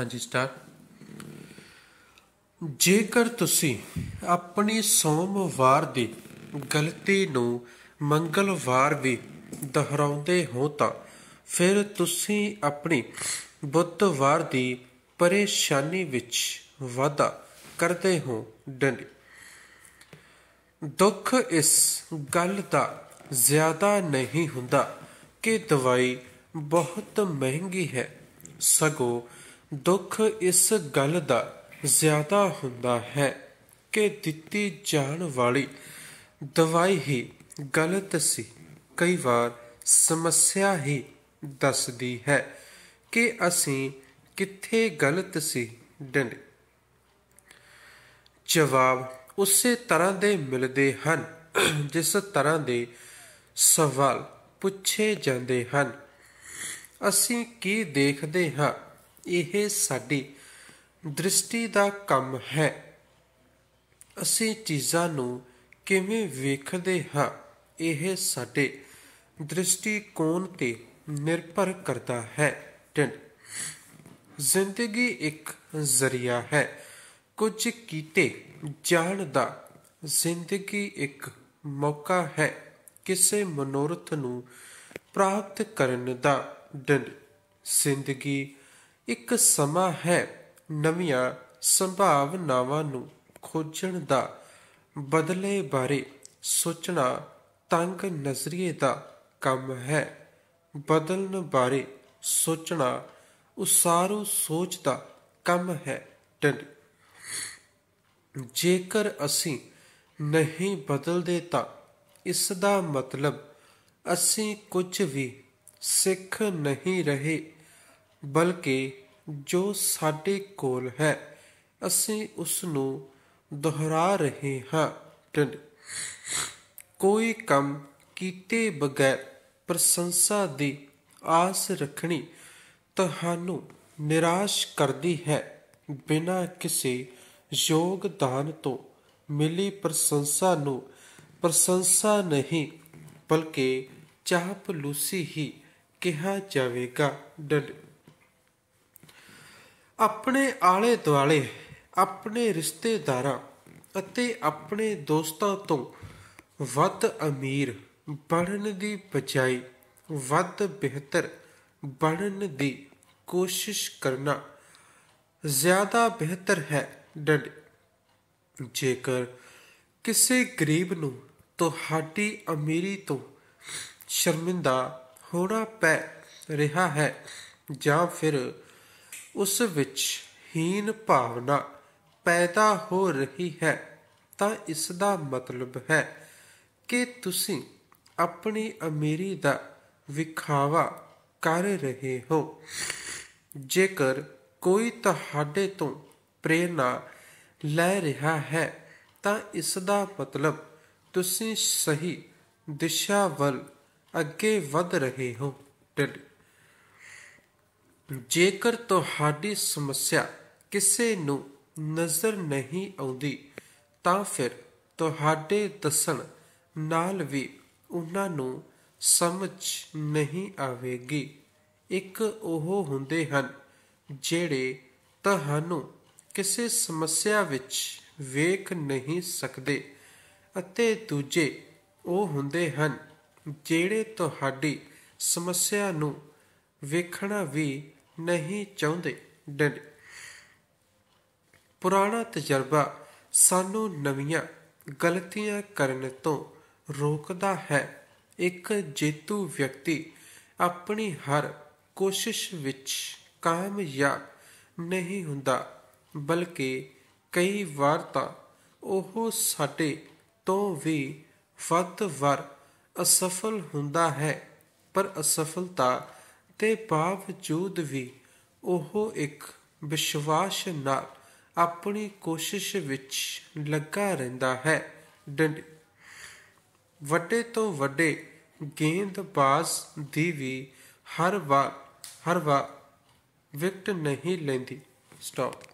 ਹਾਂਜੀ ਸਟਾਰ ਜੇਕਰ ਤੁਸੀਂ ਆਪਣੀ ਸੋਮਵਾਰ ਦੀ ਗਲਤੀ ਨੂੰ ਮੰਗਲਵਾਰ ਵੀ ਦੁਹਰਾਉਂਦੇ ਹੋ ਤਾਂ ਫਿਰ ਤੁਸੀਂ ਆਪਣੀ ਬੁੱਧਵਾਰ ਦੀ ਪਰੇਸ਼ਾਨੀ ਵਿੱਚ ਵਾਧਾ ਕਰਦੇ ਹੋ ਡੰਡੀ ਦੁੱਖ ਇਸ ਗੱਲ ਦਾ ਜ਼ਿਆਦਾ ਨਹੀਂ ਹੁੰਦਾ ਕਿ ਦਵਾਈ ਬਹੁਤ ਮਹਿੰਗੀ ਹੈ ਸਗੋਂ ਦੁੱਖ ਇਸ ਗੱਲ ਦਾ ਜ਼ਿਆਦਾ ਹੁੰਦਾ ਹੈ ਕਿ ਦਿੱਤੀ ਜਾਣ ਵਾਲੀ ਦਵਾਈ ਹੀ ਗਲਤ ਸੀ ਕਈ ਵਾਰ ਸਮੱਸਿਆ ਹੀ ਦੱਸਦੀ ਹੈ ਕਿ ਅਸੀਂ ਕਿੱਥੇ ਗਲਤ ਸੀ ਡੰਡ ਜਵਾਬ ਉਸੇ ਤਰ੍ਹਾਂ ਦੇ ਮਿਲਦੇ ਹਨ ਜਿਸ ਤਰ੍ਹਾਂ ਦੇ ਸਵਾਲ ਪੁੱਛੇ ਜਾਂਦੇ ਹਨ ਅਸੀਂ ਕੀ ਦੇਖਦੇ ਹਾਂ ਇਹ ਸਾਡੀ ਦ੍ਰਿਸ਼ਟੀ ਦਾ ਕੰਮ ਹੈ ਅਸੀਂ ਚੀਜ਼ਾਂ ਨੂੰ ਕਿਵੇਂ ਵੇਖਦੇ ਹਾਂ ਇਹ ਸਾਡੇ ਦ੍ਰਿਸ਼ਟੀਕੋਣ ਤੇ ਨਿਰਭਰ ਕਰਦਾ ਹੈ ਜ਼ਿੰਦਗੀ ਇੱਕ ਜ਼ਰੀਆ ਹੈ ਕੁਝ ਕੀਤੇ ਜਾਣ ਦਾ ਜ਼ਿੰਦਗੀ ਇੱਕ ਮੌਕਾ ਹੈ ਕਿਸੇ ਮਨੋਰਥ ਨੂੰ ਪ੍ਰਾਪਤ ਕਰਨ ਦਾ ਜ਼ਿੰਦਗੀ ਇੱਕ ਸਮਾਂ ਹੈ ਨਵੀਆਂ ਸੰਭਾਵਨਾਵਾਂ ਨੂੰ ਖੋਜਣ ਦਾ ਬਦਲੇ ਬਾਰੇ ਸੋਚਣਾ ਤੰਗ ਨਜ਼ਰੀਏ ਦਾ ਕੰਮ ਹੈ ਬਦਲਣ ਬਾਰੇ ਸੋਚਣਾ ਉਸਾਰੂ ਸੋਚ ਦਾ ਕੰਮ ਹੈ ਜੇਕਰ ਅਸੀਂ ਨਹੀਂ ਬਦਲਦੇ ਤਾਂ ਇਸ ਦਾ ਮਤਲਬ ਅਸੀਂ ਕੁਝ ਵੀ ਸਿੱਖ ਨਹੀਂ ਰਹੇ ਬਲਕਿ ਜੋ ਸਾਡੇ ਕੋਲ ਹੈ ਅਸੀਂ ਉਸ ਨੂੰ ਦੁਹਰਾ ਰਹੇ ਹਾਂ ਕੋਈ ਕੰਮ ਕੀਤੇ ਬਗੈਰ ਪ੍ਰਸ਼ੰਸਾ ਦੀ ਆਸ ਰੱਖਣੀ ਤੁਹਾਨੂੰ ਨਿਰਾਸ਼ ਕਰਦੀ ਹੈ ਬਿਨਾਂ ਕਿਸੇ ਯੋਗਦਾਨ ਤੋਂ ਮਿਲੀ ਪ੍ਰਸ਼ੰਸਾ ਨੂੰ ਪ੍ਰਸ਼ੰਸਾ ਨਹੀਂ ਬਲਕਿ ਲੂਸੀ ਹੀ ਕਿਹਾ ਜਾਵੇਗਾ ਡੰਡ ਆਪਣੇ ਆਲੇ ਦੁਆਲੇ ਆਪਣੇ ਰਿਸ਼ਤੇਦਾਰਾਂ ਅਤੇ ਆਪਣੇ ਦੋਸਤਾਂ ਤੋਂ ਵੱਧ ਅਮੀਰ ਬਣਨ ਦੀ ਬਜਾਏ ਵੱਧ ਬਿਹਤਰ ਬਣਨ ਦੀ ਕੋਸ਼ਿਸ਼ ਕਰਨਾ ਜ਼ਿਆਦਾ ਬਿਹਤਰ ਹੈ ਡੰਡ ਜੇਕਰ ਕਿਸੇ ਗਰੀਬ ਨੂੰ ਤੁਹਾਡੀ ਅਮੀਰੀ ਤੋਂ ਸ਼ਰਮਿੰਦਾ ਹੋਣਾ ਪੈ ਰਿਹਾ ਹੈ ਜਾਂ ਫਿਰ ਉਸ ਵਿੱਚ ਹੀਨ ਭਾਵਨਾ ਪੈਦਾ ਹੋ ਰਹੀ ਹੈ ਤਾਂ ਇਸ ਦਾ ਮਤਲਬ ਹੈ ਕਿ ਤੁਸੀਂ ਆਪਣੀ ਅਮੀਰੀ ਦਾ ਵਿਖਾਵਾ ਕਰ ਰਹੇ ਹੋ ਜੇਕਰ ਕੋਈ ਤੁਹਾਡੇ ਤੋਂ ਪ੍ਰੇਰਣਾ ਲੈ ਰਿਹਾ ਹੈ ਤਾਂ ਇਸ ਦਾ ਮਤਲਬ ਤੁਸੀਂ ਸਹੀ ਦਿਸ਼ਾ ਵੱਲ ਅੱਗੇ ਵਧ ਰਹੇ ਹੋ ਟਿਲ ਜੇਕਰ ਤੁਹਾਡੀ ਸਮੱਸਿਆ ਕਿਸੇ ਨੂੰ ਨਜ਼ਰ ਨਹੀਂ ਆਉਂਦੀ ਤਾਂ ਫਿਰ ਤੁਹਾਡੇ ਦੱਸਣ ਨਾਲ ਵੀ ਉਹਨਾਂ ਨੂੰ ਸਮਝ ਨਹੀਂ ਆਵੇਗੀ ਇੱਕ ਉਹ ਹੁੰਦੇ ਹਨ ਜਿਹੜੇ ਤੁਹਾਨੂੰ ਕਿਸੇ ਸਮੱਸਿਆ ਵਿੱਚ ਵੇਖ ਨਹੀਂ ਸਕਦੇ ਅਤੇ ਦੂਜੇ ਉਹ ਹੁੰਦੇ ਹਨ ਜਿਹੜੇ ਤੁਹਾਡੀ ਸਮੱਸਿਆ ਨੂੰ ਵੇਖਣਾ ਵੀ ਨਹੀਂ ਚਾਹੁੰਦੇ ਡੰਡੇ ਪੁਰਾਣਾ ਤਜਰਬਾ ਸਾਨੂੰ ਨਵੀਆਂ ਗਲਤੀਆਂ ਕਰਨ ਤੋਂ ਰੋਕਦਾ ਹੈ ਇੱਕ ਜੇਤੂ ਵਿਅਕਤੀ ਆਪਣੀ ਹਰ ਕੋਸ਼ਿਸ਼ ਵਿੱਚ ਕਾਮਯਾਬ ਨਹੀਂ ਹੁੰਦਾ ਬਲਕਿ ਕਈ ਵਾਰ ਤਾਂ ਉਹ ਸਾਡੇ ਤੋਂ ਵੀ ਵੱਧ ਵਾਰ ਅਸਫਲ ਹੁੰਦਾ ਹੈ ਪਰ ਅਸਫਲਤਾ ਤੇ ਬਾਵਜੂਦ ਵੀ ਉਹ ਇੱਕ ਵਿਸ਼ਵਾਸ ਨਾਲ ਆਪਣੀ ਕੋਸ਼ਿਸ਼ ਵਿੱਚ ਲੱਗਾ ਰਹਿੰਦਾ ਹੈ ਵੱਡੇ ਤੋਂ ਵੱਡੇ ਗੇਂਦਬਾਜ਼ ਦੀ ਵੀ ਹਰ ਵਾਰ ਹਰ ਵਾਰ ਵਿਕਟ ਨਹੀਂ ਲੈਂਦੀ ਸਟਾਪ